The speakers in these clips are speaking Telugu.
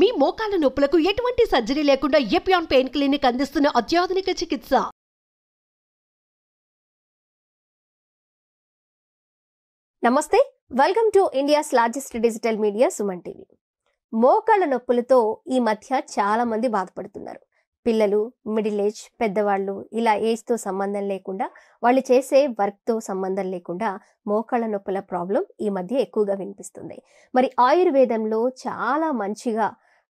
మీ మోకాల నొప్పులకు ఎటువంటి సర్జరీ లేకుండా ఎపియాన్ పెయిన్ క్లినిక్ అందిస్తున్న అత్యాధునిక చికిత్స నమస్తే welcome to India's largest digital media Suman TV మోకాళ్ళ నొప్పులతో ఈ మధ్య చాలా మంది బాధపడుతున్నారు పిల్లలు మిడిల్ ఏజ్ పెద్దవాళ్ళు ఇలా ఏజ్తో సంబంధం లేకుండా వాళ్ళు చేసే వర్క్తో సంబంధం లేకుండా మోకాళ్ళ నొప్పుల ప్రాబ్లం ఈ మధ్య ఎక్కువగా వినిపిస్తుంది మరి ఆయుర్వేదంలో చాలా మంచిగా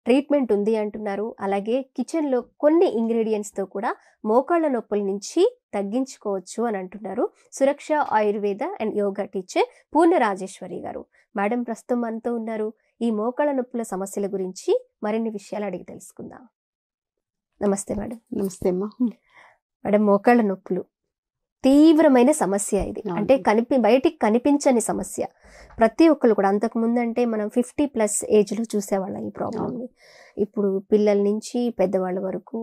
ట్రీట్మెంట్ ఉంది అంటున్నారు అలాగే కిచెన్లో కొన్ని ఇంగ్రీడియంట్స్తో కూడా మోకాళ్ళ నొప్పుల నుంచి తగ్గించుకోవచ్చు అని అంటున్నారు సురక్ష ఆయుర్వేద అండ్ యోగా టీచర్ పూర్ణ రాజేశ్వరి గారు మేడం ప్రస్తుతం మనతో ఉన్నారు ఈ మోకాళ్ళ నొప్పుల సమస్యల గురించి మరిన్ని విషయాలు అడిగి తెలుసుకుందాం నమస్తే మేడం నమస్తే అమ్మా మేడం మోకాళ్ళ నొప్పులు తీవ్రమైన సమస్య ఇది అంటే కనిపి బయటికి కనిపించని సమస్య ప్రతి ఒక్కరు కూడా ముందు అంటే మనం ఫిఫ్టీ ప్లస్ ఏజ్లో చూసేవాళ్ళం ఈ ప్రాబ్లమ్ని ఇప్పుడు పిల్లల నుంచి పెద్దవాళ్ళ వరకు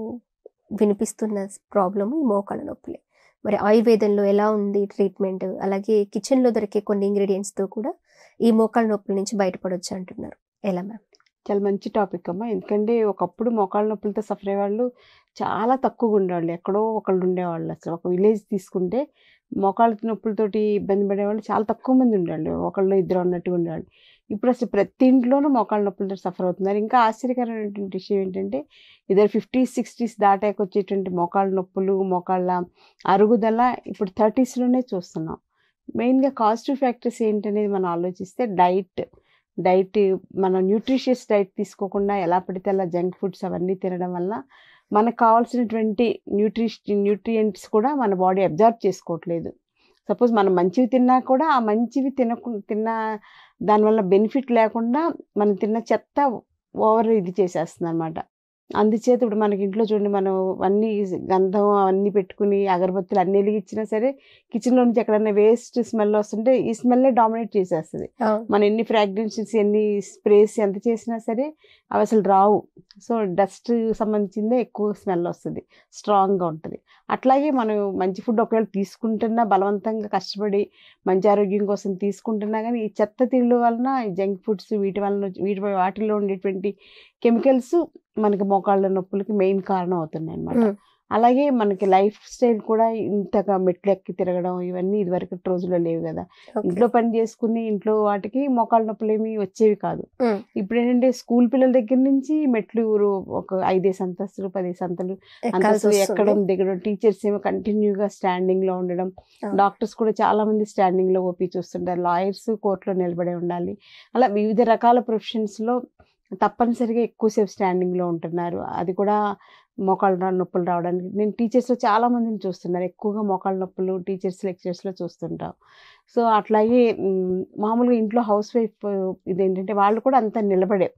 వినిపిస్తున్న ప్రాబ్లం ఈ మోకాళ్ళ నొప్పులే మరి ఆయుర్వేదంలో ఎలా ఉంది ట్రీట్మెంట్ అలాగే కిచెన్లో దొరికే కొన్ని ఇంగ్రీడియంట్స్తో కూడా ఈ మోకాళ్ళ నొప్పుల నుంచి బయటపడవచ్చు అంటున్నారు ఎలా మ్యామ్ చాలా మంచి టాపిక్ అమ్మ ఎందుకంటే ఒకప్పుడు మోకాళ్ళ నొప్పులతో సఫర్ అయ్యేవాళ్ళు చాలా తక్కువగా ఉండేవాళ్ళు ఎక్కడో ఒకళ్ళు ఉండేవాళ్ళు అసలు ఒక విలేజ్ తీసుకుంటే మోకాళ్ళ నొప్పులతోటి ఇబ్బంది పడేవాళ్ళు చాలా తక్కువ మంది ఉండేవాళ్ళు ఒకళ్ళు ఇద్దరు ఉన్నట్టుగా ఉండేవాళ్ళు ఇప్పుడు అసలు ప్రతి ఇంట్లోనూ మోకాళ్ళ నొప్పులతో సఫర్ అవుతున్నారు ఇంకా ఆశ్చర్యకరమైనటువంటి విషయం ఏంటంటే ఇద్దరు ఫిఫ్టీ సిక్స్టీస్ దాటాక వచ్చేటువంటి మోకాళ్ళ నొప్పులు మోకాళ్ళ అరుగుదల ఇప్పుడు థర్టీస్లోనే చూస్తున్నాం మెయిన్గా కాజిటివ్ ఫ్యాక్టర్స్ ఏంటనేది మనం ఆలోచిస్తే డైట్ డైట్ మనం న్యూట్రిషియస్ డైట్ తీసుకోకుండా ఎలా పడితే అలా జంక్ ఫుడ్స్ అవన్నీ తినడం వల్ల మనకు కావాల్సినటువంటి న్యూట్రిష్ న్యూట్రియంట్స్ కూడా మన బాడీ అబ్జార్బ్ చేసుకోవట్లేదు సపోజ్ మనం మంచివి తిన్నా కూడా ఆ మంచివి తినకుండా తిన్న దానివల్ల బెనిఫిట్ లేకుండా మనం తిన్న చెత్త ఓవర్ ఇది చేసేస్తుంది అనమాట అందుచేత ఇప్పుడు మనకి ఇంట్లో చూడండి మనం అన్నీ గంధం అవన్నీ పెట్టుకుని అగరబత్తులు అన్ని వెలిగించినా సరే కిచెన్లో నుంచి ఎక్కడైనా వేస్ట్ స్మెల్ వస్తుంటే ఈ స్మెల్ డామినేట్ చేసేస్తుంది మనం ఎన్ని ఫ్రాగ్రెన్సెస్ ఎన్ని స్ప్రేస్ ఎంత చేసినా సరే అవి అసలు రావు సో డస్ట్ సంబంధించిందే ఎక్కువ స్మెల్ వస్తుంది స్ట్రాంగ్గా ఉంటుంది అట్లాగే మనం మంచి ఫుడ్ ఒకవేళ తీసుకుంటున్నా బలవంతంగా కష్టపడి మంచి ఆరోగ్యం కోసం తీసుకుంటున్నా కానీ ఈ చెత్త తిండి వలన ఈ జంక్ ఫుడ్స్ వీటి వలన వీటి వాటిల్లో ఉండేటువంటి కెమికల్స్ మనకి మోకాళ్ళ నొప్పులకి మెయిన్ కారణం అవుతున్నాయి అనమాట అలాగే మనకి లైఫ్ స్టైల్ కూడా ఇంతగా మెట్లు ఎక్కి తిరగడం ఇవన్నీ ఇదివరకు రోజుల్లో లేవు కదా ఇంట్లో పని చేసుకుని ఇంట్లో వాటికి మోకాళ్ళ నొప్పులు ఏమి వచ్చేవి కాదు ఇప్పుడు ఏంటంటే స్కూల్ పిల్లల దగ్గర నుంచి మెట్లు ఒక ఐదేసి అంతస్తులు పదేసి అంతలు అంతస్తులు ఎక్కడం దిగడం టీచర్స్ ఏమో కంటిన్యూగా స్టాండింగ్ లో ఉండడం డాక్టర్స్ కూడా చాలా మంది స్టాండింగ్ లో ఓపి చూస్తుంటారు లాయర్స్ కోర్టులో నిలబడే ఉండాలి అలా వివిధ రకాల ప్రొఫెషన్స్ లో తప్పనిసరిగా ఎక్కువసేపు స్టాండింగ్లో ఉంటున్నారు అది కూడా మోకాళ్ళ నొప్పులు రావడానికి నేను టీచర్స్లో చాలామందిని చూస్తున్నారు ఎక్కువగా మోకాళ్ళ నొప్పులు టీచర్స్ లెక్చర్స్లో చూస్తుంటాం సో అట్లాగే మామూలుగా ఇంట్లో హౌస్ వైఫ్ ఇదేంటంటే వాళ్ళు కూడా అంత నిలబడే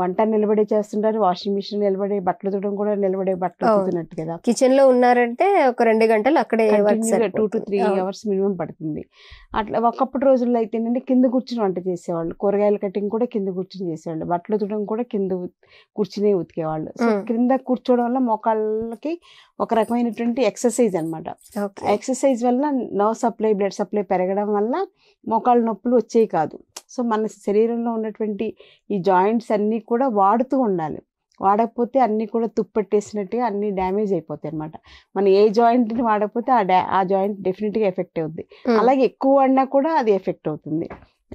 వంట నిలబడి చేస్తుంటారు వాషింగ్ మిషన్ నిలబడి బట్టలు తుడడం కూడా నిలబడి బట్టలు తుడుతున్నట్టు కదా కిచెన్ లో ఉన్నారంటే ఒక రెండు గంటలు అక్కడే two to three hours minimum పడుతుంది అట్లా ఒకప్పటి రోజుల్లో అయితే ఏంటంటే కింద కూర్చుని వంట చేసేవాళ్ళు కూరగాయల కటింగ్ కూడా కింద కూర్చుని చేసేవాళ్ళు బట్టలు తుడడం కూడా కింద కూర్చునే ఉతికేవాళ్ళు సో hmm. కింద కూర్చోవడం వల్ల మోకాళ్ళకి ఒక రకమైనటువంటి ఎక్సర్సైజ్ అనమాట ఎక్సర్సైజ్ వల్ల నర్వ్ సప్లై బ్లడ్ సప్లై పెరగడం వల్ల మోకాళ్ళ నొప్పులు వచ్చేవి కాదు సో మన శరీరంలో ఉన్నటువంటి ఈ జాయింట్స్ అన్నీ కూడా వాడుతూ ఉండాలి వాడకపోతే అన్నీ కూడా తుప్పెట్టేసినట్టుగా అన్నీ డ్యామేజ్ అయిపోతాయి అనమాట మనం ఏ జాయింట్ని వాడకపోతే ఆ డా ఆ జాయింట్ డెఫినెట్గా ఎఫెక్ట్ అవుద్ది అలాగే ఎక్కువ వాడినా కూడా అది ఎఫెక్ట్ అవుతుంది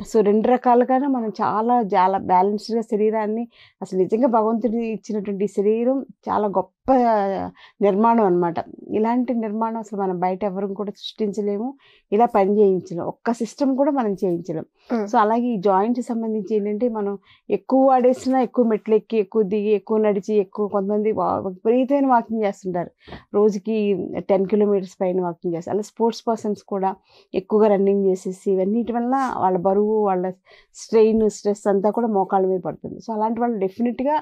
సో రెండు రకాలుగానే మనం చాలా చాలా బ్యాలెన్స్డ్గా శరీరాన్ని అసలు నిజంగా భగవంతుడి ఇచ్చినటువంటి శరీరం చాలా గొప్ప నిర్మాణం అనమాట ఇలాంటి నిర్మాణం అసలు మనం బయట ఎవరు కూడా సృష్టించలేము ఇలా పని చేయించలేము ఒక్క సిస్టమ్ కూడా మనం చేయించలేం సో అలాగే ఈ జాయింట్ సంబంధించి ఏంటంటే మనం ఎక్కువ వాడేసినా ఎక్కువ మెట్లు ఎక్కి ఎక్కువ దిగి ఎక్కువ నడిచి ఎక్కువ కొంతమంది విపరీతమైన వాకింగ్ చేస్తుంటారు రోజుకి టెన్ కిలోమీటర్స్ పైన వాకింగ్ చేస్తారు అలా స్పోర్ట్స్ పర్సన్స్ కూడా ఎక్కువగా రన్నింగ్ చేసేసి ఇవన్నిటి వల్ల వాళ్ళ బరువు వాళ్ళ స్ట్రెయిన్ స్ట్రెస్ అంతా కూడా మోకాళ్ళ మీద పడుతుంది సో అలాంటి వాళ్ళు డెఫినెట్గా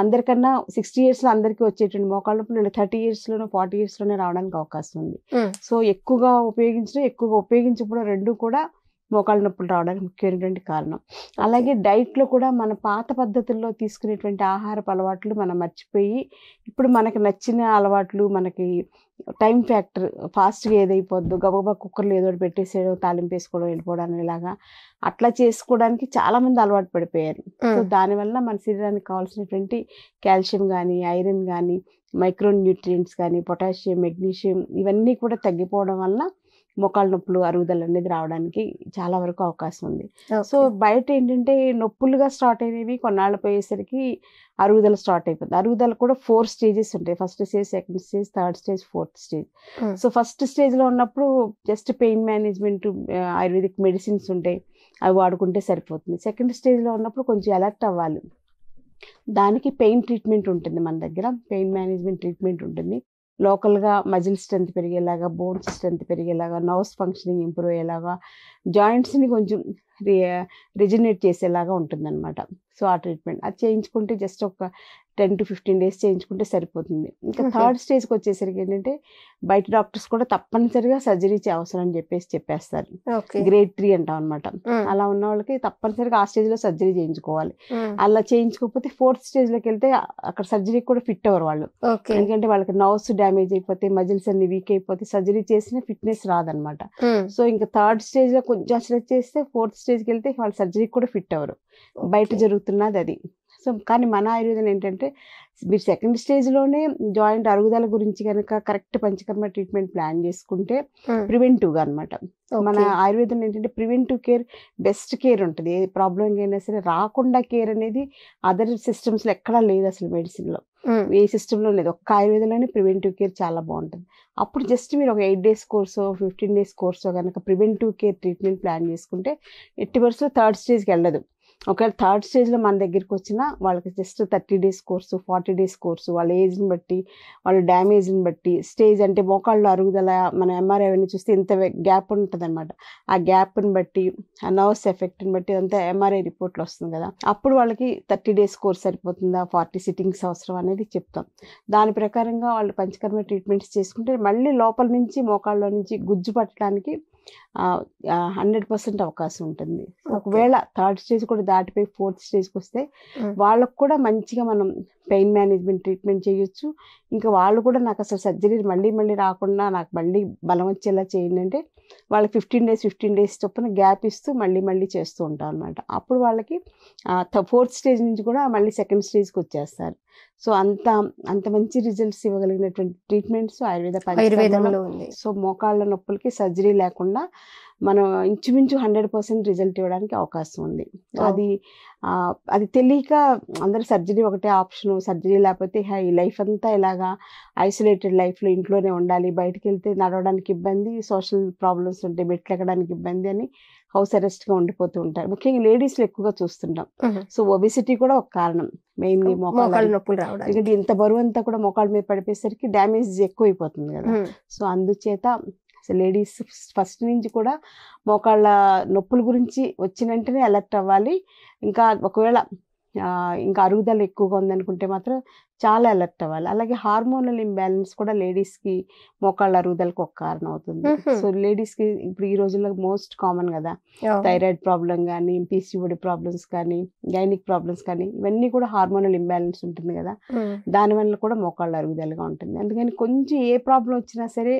అందరికన్నా సిక్స్టీ ఇయర్స్ లో అందరికీ వచ్చేటువంటి మోకాళ్ళ నొప్పి నేను థర్టీ ఇయర్స్ లోనో ఫార్టీ ఇయర్స్ లోనే రావడానికి అవకాశం ఉంది సో ఎక్కువగా ఉపయోగించడం ఎక్కువగా ఉపయోగించకపోవడం రెండు కూడా మోకాళ్ళ నొప్పులు రావడానికి ముఖ్యమైనటువంటి కారణం అలాగే డైట్లో కూడా మన పాత పద్ధతుల్లో తీసుకునేటువంటి ఆహారపు అలవాట్లు మనం మర్చిపోయి ఇప్పుడు మనకు నచ్చిన అలవాట్లు మనకి టైం ఫ్యాక్టర్ ఫాస్ట్గా ఏదైపోద్దు గబగబా కుక్కర్లో ఏదో పెట్టేసేయడం తాలింపు వేసుకోవడం వెళ్ళిపోవడం ఇలాగా అట్లా చేసుకోవడానికి చాలామంది అలవాటు పడిపోయారు సో దానివల్ల మన శరీరానికి కావాల్సినటువంటి కాల్షియం కానీ ఐరన్ కానీ మైక్రో న్యూట్రియంట్స్ కానీ పొటాషియం మెగ్నీషియం ఇవన్నీ కూడా తగ్గిపోవడం వల్ల మోకాళ్ళ నొప్పులు అరుగుదల అనేది రావడానికి చాలా వరకు అవకాశం ఉంది సో బయట ఏంటంటే నొప్పులుగా స్టార్ట్ అయినవి కొన్నాళ్ళు పోయేసరికి అరుగుదల స్టార్ట్ అయిపోతుంది అరుగుదల కూడా ఫోర్ స్టేజెస్ ఉంటాయి first stage second stage third stage fourth stage so first స్టేజ్లో ఉన్నప్పుడు just pain management ayurvedic medicines ఉంటాయి అవి వాడుకుంటే సరిపోతుంది సెకండ్ స్టేజ్లో ఉన్నప్పుడు కొంచెం అలర్ట్ అవ్వాలి దానికి పెయిన్ ట్రీట్మెంట్ ఉంటుంది మన దగ్గర పెయిన్ మేనేజ్మెంట్ ట్రీట్మెంట్ ఉంటుంది లోకల్గా మజిల్ స్ట్రెంత్ పెరిగేలాగా బోన్స్ స్ట్రెంత్ పెరిగేలాగా నర్వ్స్ ఫంక్షనింగ్ ఇంప్రూవ్ అయ్యేలాగా జాయింట్స్ని కొంచెం రిజనేట్ చేసేలాగా ఉంటుందన్నమాట సో ఆ ట్రీట్మెంట్ అది చేయించుకుంటే జస్ట్ ఒక టెన్ టు ఫిఫ్టీన్ డేస్ చేయించుకుంటే సరిపోతుంది ఇంకా థర్డ్ స్టేజ్కి వచ్చేసరికి ఏంటంటే బయట డాక్టర్స్ కూడా తప్పనిసరిగా సర్జరీ అవసరం అని చెప్పేసి చెప్పేస్తారు గ్రేడ్ త్రీ అంటాం అనమాట అలా ఉన్న వాళ్ళకి తప్పనిసరిగా ఆ స్టేజ్లో సర్జరీ చేయించుకోవాలి అలా చేయించుకోకపోతే ఫోర్త్ స్టేజ్లోకి వెళ్తే అక్కడ సర్జరీ కూడా ఫిట్ అవ్వరు వాళ్ళు ఎందుకంటే వాళ్ళకి నర్వ్స్ డ్యామేజ్ అయిపోతే మజిల్స్ అన్ని వీక్ అయిపోతే సర్జరీ చేసిన ఫిట్నెస్ రాదనమాట సో ఇంకా థర్డ్ స్టేజ్లో కొంచెం స్ట్రెచ్ చేస్తే ఫోర్త్ స్టేజ్కి వెళ్తే వాళ్ళ సర్జరీకి కూడా ఫిట్ అవ్వరు బయట జరుగుతున్నది అది సో కానీ మన ఆయుర్వేదం ఏంటంటే మీరు సెకండ్ స్టేజ్లోనే జాయింట్ అరుగుదల గురించి కనుక కరెక్ట్ పంచకర్మ ట్రీట్మెంట్ ప్లాన్ చేసుకుంటే ప్రివెంటివ్గా అనమాట మన ఆయుర్వేదం ఏంటంటే ప్రివెంటివ్ కేర్ బెస్ట్ కేర్ ఉంటుంది ఏ ప్రాబ్లం అయినా సరే రాకుండా కేర్ అనేది అదర్ సిస్టమ్స్లో ఎక్కడా లేదు అసలు మెడిసిన్లో ఏ సిస్టంలో లేదు ఒక్క ఆయుర్వేదంలోనే ప్రివెంటివ్ కేర్ చాలా బాగుంటుంది అప్పుడు జస్ట్ మీరు ఒక ఎయిట్ డేస్ కోర్సో ఫిఫ్టీన్ డేస్ కోర్సో కనుక ప్రివెంటివ్ కేర్ ట్రీట్మెంట్ ప్లాన్ చేసుకుంటే ఎట్టి వరుసలో థర్డ్ స్టేజ్కి వెళ్ళదు ఒకవేళ థర్డ్ స్టేజ్లో మన దగ్గరికి వచ్చినా వాళ్ళకి just thirty days course forty days course వాళ్ళ ఏజ్ని బట్టి వాళ్ళ డ్యామేజ్ని బట్టి స్టేజ్ అంటే మోకాళ్ళు అరుగుదల మన ఎంఆర్ఐ అవన్నీ చూస్తే ఇంత గ్యాప్ ఉంటుందన్నమాట ఆ గ్యాప్ని బట్టి ఆ నర్వస్ ఎఫెక్ట్ని బట్టి అంతా ఎంఆర్ఐ రిపోర్ట్లో వస్తుంది కదా అప్పుడు వాళ్ళకి థర్టీ డేస్ కోర్స్ సరిపోతుందా ఫార్టీ సిట్టింగ్స్ అవసరం అనేది చెప్తాం దాని ప్రకారంగా వాళ్ళు పంచకర్మ ట్రీట్మెంట్స్ చేసుకుంటే మళ్ళీ లోపల నుంచి మోకాళ్ళలో నుంచి గుజ్జు పట్టడానికి హండ్రెడ్ పర్సెంట్ అవకాశం ఉంటుంది ఒకవేళ థర్డ్ స్టేజ్ కూడా దాటిపోయి ఫోర్త్ స్టేజ్కి వస్తే వాళ్ళకు కూడా మంచిగా మనం పెయిన్ మేనేజ్మెంట్ ట్రీట్మెంట్ చేయొచ్చు ఇంకా వాళ్ళు కూడా నాకు అసలు సర్జరీ మళ్ళీ మళ్ళీ రాకుండా నాకు మళ్ళీ బలం వచ్చేలా చేయండి అంటే వాళ్ళకి ఫిఫ్టీన్ డేస్ ఫిఫ్టీన్ డేస్ చొప్పున గ్యాప్ ఇస్తూ మళ్ళీ మళ్ళీ చేస్తూ ఉంటాం అనమాట అప్పుడు వాళ్ళకి ఫోర్త్ స్టేజ్ నుంచి కూడా మళ్ళీ సెకండ్ స్టేజ్కి వచ్చేస్తారు సో అంత అంత మంచి రిజల్ట్స్ ఇవ్వగలిగినటువంటి ట్రీట్మెంట్స్ ఆయుర్వేద ఉంది సో మోకాళ్ళ నొప్పులకి సర్జరీ లేకుండా మనం ఇంచుమించు హండ్రెడ్ పర్సెంట్ రిజల్ట్ ఇవ్వడానికి అవకాశం ఉంది అది అది తెలియక అందరూ సర్జరీ ఒకటే ఆప్షను సర్జరీ లేకపోతే హై లైఫ్ అంతా ఇలాగా ఐసోలేటెడ్ లైఫ్లో ఇంట్లోనే ఉండాలి బయటకు వెళ్తే నడవడానికి ఇబ్బంది సోషల్ ప్రాబ్లమ్స్ ఉంటాయి మెట్లు ఎక్కడానికి ఇబ్బంది అని హౌస్ అరెస్ట్గా ఉండిపోతూ ఉంటారు ముఖ్యంగా లేడీస్లు ఎక్కువగా చూస్తుంటాం సో ఒబిసిటీ కూడా ఒక కారణం మెయిన్ మోకాళ్ళ నొప్పులు రావడం ఎందుకంటే ఇంత బరువు అంతా కూడా మోకాళ్ళ మీద పడిపోయేసరికి డ్యామేజ్ ఎక్కువ అయిపోతుంది కదా సో అందుచేత లేడీస్ ఫస్ట్ నుంచి కూడా మోకాళ్ళ నొప్పుల గురించి వచ్చిన వెంటనే అలర్ట్ అవ్వాలి ఇంకా ఒకవేళ ఇంకా అరుగుదల ఎక్కువగా ఉందనుకుంటే మాత్రం చాలా అలర్ట్ అవ్వాలి అలాగే హార్మోనల్ ఇంబ్యాలెన్స్ కూడా లేడీస్ కి మోకాళ్ళ అరుగుదలకు ఒక కారణం అవుతుంది సో లేడీస్ కి ఇప్పుడు ఈ రోజుల్లో మోస్ట్ కామన్ కదా థైరాయిడ్ ప్రాబ్లం కానీ పీసీఓడి ప్రాబ్లమ్స్ కానీ గైనిక్ ప్రాబ్లమ్స్ కానీ ఇవన్నీ కూడా హార్మోనల్ ఇంబ్యాలెన్స్ ఉంటుంది కదా దానివల్ల కూడా మోకాళ్ళ అరుగుదలగా ఉంటుంది అందుకని కొంచెం ఏ ప్రాబ్లం వచ్చినా సరే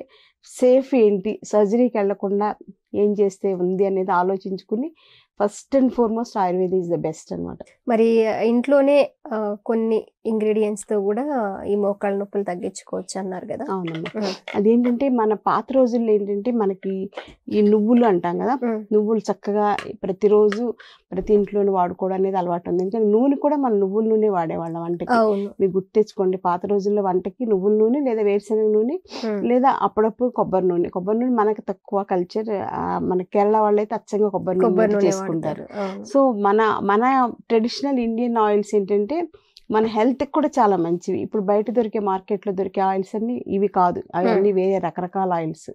సేఫ్ ఏంటి సర్జరీకి వెళ్లకుండా ఏం చేస్తే ఉంది అనేది ఆలోచించుకుని first and foremost Ayurveda is the best అనమాట మరి ఇంట్లోనే కొన్ని ఇంగ్రీడియంట్స్ తో కూడా ఈ మోకాళ్ళ నొప్పులు తగ్గించుకోవచ్చు అన్నారు కదా అవునమ్మా అదేంటంటే మన పాత రోజుల్లో ఏంటంటే మనకి ఈ నువ్వులు అంటాం కదా నువ్వులు చక్కగా ప్రతిరోజు ప్రతి ఇంట్లోనూ వాడుకోవడం అనేది అలవాటు ఉంది ఎందుకంటే నూనె కూడా మన నువ్వుల నూనె వాడేవాళ్ళం వంటకి మీరు గుర్తు తెచ్చుకోండి పాత రోజుల్లో వంటకి నువ్వుల నూనె లేదా వేరుశనగ నూనె లేదా అప్పుడప్పుడు కొబ్బరి నూనె కొబ్బరి నూనె మనకు తక్కువ కల్చర్ మన కేరళ వాళ్ళు అయితే అచ్చంగా కొబ్బరి నూనె చేసుకుంటారు సో మన మన ట్రెడిషనల్ ఇండియన్ ఆయిల్స్ ఏంటంటే మన హెల్త్కి కూడా చాలా మంచివి ఇప్పుడు బయట దొరికే మార్కెట్లో దొరికే ఆయిల్స్ అన్ని ఇవి కాదు అవన్నీ వేరే రకరకాల ఆయిల్స్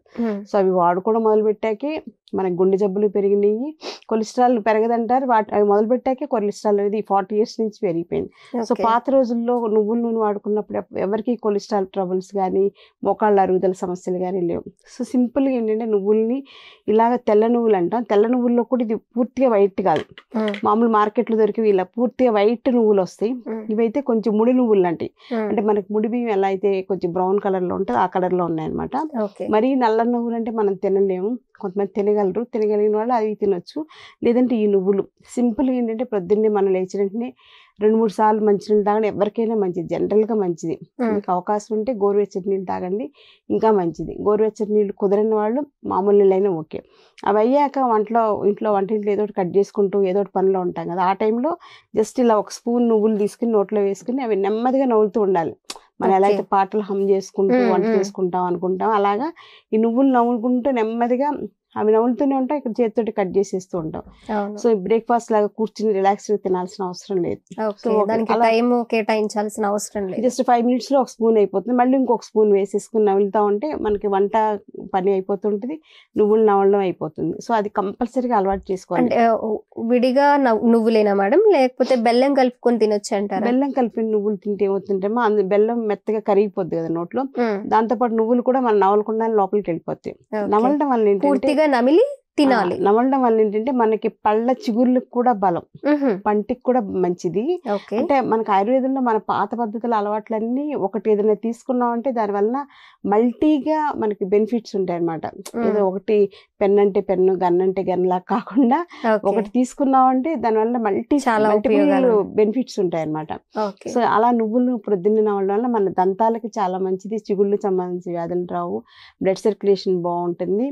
సో అవి వాడుకోవడం మొదలుపెట్టాకే మనకు గుండె జబ్బులు పెరిగినాయి కొలెస్ట్రాల్ పెరగదంటారు వాటి అవి మొదలు పెట్టాకే కొలెస్ట్రాల్ అనేది ఫార్టీ ఇయర్స్ నుంచి పెరిగిపోయింది సో పాత రోజుల్లో నువ్వుల నూనె వాడుకున్నప్పుడు ఎవరికి కొలెస్ట్రాల్ ట్రబుల్స్ కానీ మోకాళ్ళ అరుగుదల సమస్యలు కానీ లేవు సో సింపుల్గా ఏంటంటే నువ్వుల్ని ఇలాగ తెల్ల నువ్వులు అంటాం తెల్ల నువ్వుల్లో కూడా ఇది పూర్తిగా వైట్ కాదు మామూలు మార్కెట్లో దొరికి ఇలా పూర్తిగా వైట్ నువ్వులు వస్తాయి ఇవైతే కొంచెం ముడి నువ్వులు లాంటివి అంటే మనకు ముడి బియ్యం ఎలా అయితే కొంచెం బ్రౌన్ కలర్లో ఉంటుంది ఆ కలర్లో ఉన్నాయన్నమాట మరీ నల్ల నువ్వులు అంటే మనం తినలేము కొంతమంది తినగలరు తినగలిగిన వాళ్ళు అవి తినొచ్చు లేదంటే ఈ నువ్వులు సింపుల్గా ఏంటంటే ప్రొద్దున్నే మనం లేచిన వెంటనే రెండు మూడు సార్లు మంచినీళ్ళు తాగడం ఎవరికైనా మంచిది జనరల్గా మంచిది మీకు అవకాశం ఉంటే గోరువెచ్చటి నీళ్ళు తాగండి ఇంకా మంచిది గోరువెచ్చటి నీళ్ళు కుదరని వాళ్ళు మామూలు నీళ్ళైనా ఓకే అవి అయ్యాక వంటలో ఇంట్లో వంటింట్లో ఏదో ఒకటి కట్ చేసుకుంటూ ఏదో ఒకటి పనిలో ఉంటాం కదా ఆ టైంలో జస్ట్ ఇలా ఒక స్పూన్ నువ్వులు తీసుకుని నోట్లో వేసుకుని అవి నెమ్మదిగా నవ్వులుతూ ఉండాలి మనం ఎలా అయితే పాటలు హమ్ చేసుకుంటూ వంట చేసుకుంటాం అనుకుంటాం అలాగా ఈ నువ్వులు నవ్వుకుంటూ నెమ్మదిగా అవి నవ్వులుతూనే ఉంటాయి ఇక్కడ చేతితోటి కట్ చేసేస్తూ ఉంటాం సో బ్రేక్ఫాస్ట్ లాగా కూర్చుని రిలాక్స్ తినాల్సిన అవసరం లేదు సో కేటాయించాల్సిన అవసరం లేదు జస్ట్ ఫైవ్ మినిట్స్ లో ఒక స్పూన్ అయిపోతుంది మళ్ళీ ఇంకొక స్పూన్ వేసేసుకుని నవ్వులుతా ఉంటే మనకి వంట పని అయిపోతుంటది నువ్వులు నవ్వడం అయిపోతుంది సో అది కంపల్సరీగా అలవాటు చేసుకోవాలి విడిగా నువ్వులేనా మేడం లేకపోతే బెల్లం కలుపుకొని తినొచ్చు అంటారు బెల్లం కలిపి నువ్వులు తింటే ఏమవుతుంటే అందు బెల్లం మెత్తగా కరిగిపోద్ది కదా నోట్లో దాంతో పాటు నువ్వులు కూడా మనం నవలకుండా లోపలికి వెళ్ళిపోతాయి నవలడం వల్ల గట్టిగా నమిలి తినాలి నమలడం వల్ల ఏంటంటే మనకి పళ్ళ చిగుర్లకు కూడా బలం పంటికి కూడా మంచిది అంటే మనకి ఆయుర్వేదంలో మన పాత పద్ధతుల అలవాట్లన్నీ ఒకటి ఏదైనా తీసుకున్నాం అంటే దానివల్ల మల్టీగా మనకి బెనిఫిట్స్ ఉంటాయి అనమాట ఏదో ఒకటి పెన్ అంటే పెన్ను గన్ అంటే గన్ లా కాకుండా ఒకటి తీసుకున్నాం అంటే దానివల్ల మల్టీ చాలా బెనిఫిట్స్ ఉంటాయి అనమాట సో అలా నువ్వులు దిన్న నవ్వడం వల్ల మన దంతాలకి చాలా మంచిది చిగుళ్ళు సంబంధించిన వ్యాధులు రావు బ్లడ్ సర్క్యులేషన్ బాగుంటుంది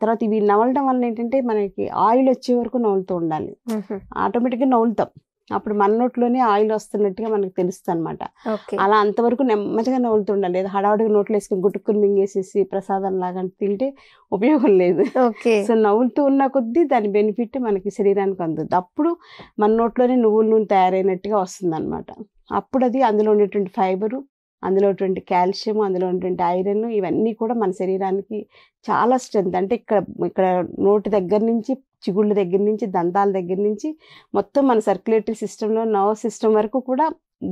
తర్వాత ఇవి నవలడం వల్ల ఏంటంటే మనకి ఆయిల్ వచ్చే వరకు నవ్వులుతూ ఉండాలి ఆటోమేటిక్గా నవ్వులుతాం అప్పుడు మన నోట్లోనే ఆయిల్ వస్తున్నట్టుగా మనకు తెలుస్తుంది అనమాట అలా అంతవరకు నెమ్మదిగా ఉండాలి లేదా హడావుడిగా నోట్లు వేసుకుని గుట్టుకుని మింగేసేసి ప్రసాదం లాగా తింటే ఉపయోగం లేదు సో నవ్వులుతూ ఉన్న కొద్దీ దాని బెనిఫిట్ మనకి శరీరానికి అందుతుంది అప్పుడు మన నోట్లోనే నువ్వుల నూనె తయారైనట్టుగా వస్తుంది అనమాట అప్పుడు అది అందులో ఉండేటువంటి ఫైబరు అందులో ఉన్నటువంటి కాల్షియం అందులో ఉన్నటువంటి ఐరన్ ఇవన్నీ కూడా మన శరీరానికి చాలా స్ట్రెంత్ అంటే ఇక్కడ ఇక్కడ నోటి దగ్గర నుంచి చిగుళ్ళ దగ్గర నుంచి దంతాల దగ్గర నుంచి మొత్తం మన సర్క్యులేటరీ సిస్టంలో నర్వ్ సిస్టమ్ వరకు కూడా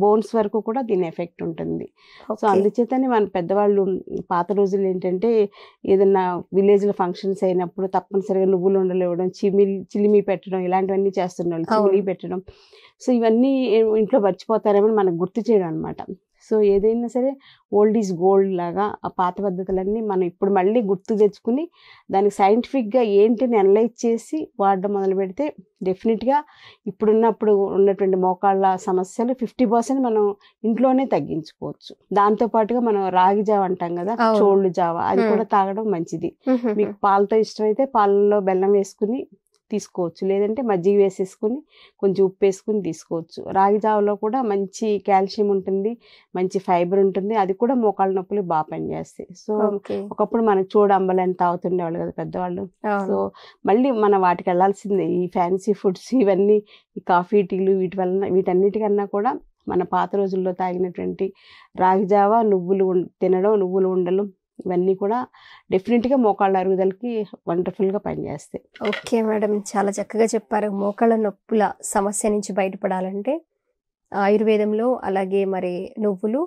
బోన్స్ వరకు కూడా దీని ఎఫెక్ట్ ఉంటుంది సో అందుచేతనే మన పెద్దవాళ్ళు పాత రోజులు ఏంటంటే ఏదైనా విలేజ్లో ఫంక్షన్స్ అయినప్పుడు తప్పనిసరిగా నువ్వులు ఉండలేవడం చిమి చిమిలి చిలిమి పెట్టడం ఇలాంటివన్నీ చేస్తున్నారు చిమిలి పెట్టడం సో ఇవన్నీ ఇంట్లో మర్చిపోతారేమో మనకు గుర్తు చేయడం అనమాట సో ఏదైనా సరే ఓల్డ్ ఈజ్ గోల్డ్ లాగా ఆ పాత పద్ధతులన్నీ మనం ఇప్పుడు మళ్ళీ గుర్తు తెచ్చుకుని దానికి సైంటిఫిక్గా ఏంటిని అనలైజ్ చేసి వాడడం మొదలు పెడితే డెఫినెట్గా ఇప్పుడున్నప్పుడు ఉన్నటువంటి మోకాళ్ళ సమస్యలు ఫిఫ్టీ పర్సెంట్ మనం ఇంట్లోనే తగ్గించుకోవచ్చు దాంతో పాటుగా మనం రాగి జావ అంటాం కదా చోళ్ళు జావ అది కూడా తాగడం మంచిది మీకు పాలతో ఇష్టమైతే పాలలో బెల్లం వేసుకుని తీసుకోవచ్చు లేదంటే మజ్జిగ వేసేసుకుని కొంచెం ఉప్పు వేసుకుని తీసుకోవచ్చు రాగి జావలో కూడా మంచి కాల్షియం ఉంటుంది మంచి ఫైబర్ ఉంటుంది అది కూడా మోకాళ్ళ నొప్పులు బాగా పనిచేస్తాయి సో ఒకప్పుడు మనం చూడ అంబలని తాగుతుండేవాళ్ళు కదా పెద్దవాళ్ళు సో మళ్ళీ మనం వాటికి వెళ్ళాల్సిందే ఈ ఫ్యాన్సీ ఫుడ్స్ ఇవన్నీ ఈ కాఫీ టీలు వీటి వలన వీటన్నిటికన్నా కూడా మన పాత రోజుల్లో తాగినటువంటి రాగి జావ నువ్వులు తినడం నువ్వులు ఉండలు ఇవన్నీ కూడా డెఫినెట్గా మోకాళ్ళ అరుగుదలకి వండర్ఫుల్గా పనిచేస్తాయి ఓకే మేడం చాలా చక్కగా చెప్పారు మోకాళ్ళ నొప్పుల సమస్య నుంచి బయటపడాలంటే ఆయుర్వేదంలో అలాగే మరి నువ్వులు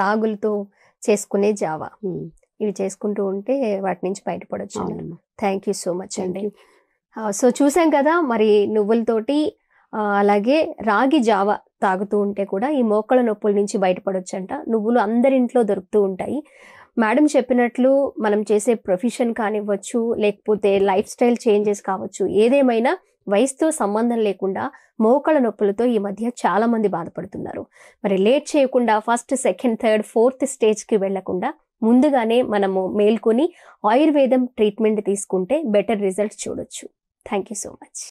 రాగులతో చేసుకునే జావా ఇవి చేసుకుంటూ ఉంటే వాటి నుంచి బయటపడవచ్చు థ్యాంక్ యూ సో మచ్ అండి సో చూసాం కదా మరి నువ్వులతోటి అలాగే రాగి జావా తాగుతూ ఉంటే కూడా ఈ మోకళ్ళ నొప్పుల నుంచి బయటపడొచ్చంట నువ్వులు అందరింట్లో దొరుకుతూ ఉంటాయి మేడం చెప్పినట్లు మనం చేసే ప్రొఫెషన్ కానివ్వచ్చు లేకపోతే లైఫ్ స్టైల్ చేంజెస్ కావచ్చు ఏదేమైనా వయసుతో సంబంధం లేకుండా మోకళ్ళ నొప్పులతో ఈ మధ్య చాలా మంది బాధపడుతున్నారు మరి లేట్ చేయకుండా ఫస్ట్ సెకండ్ థర్డ్ ఫోర్త్ స్టేజ్కి వెళ్లకుండా ముందుగానే మనము మేల్కొని ఆయుర్వేదం ట్రీట్మెంట్ తీసుకుంటే బెటర్ రిజల్ట్స్ చూడొచ్చు థ్యాంక్ యూ సో మచ్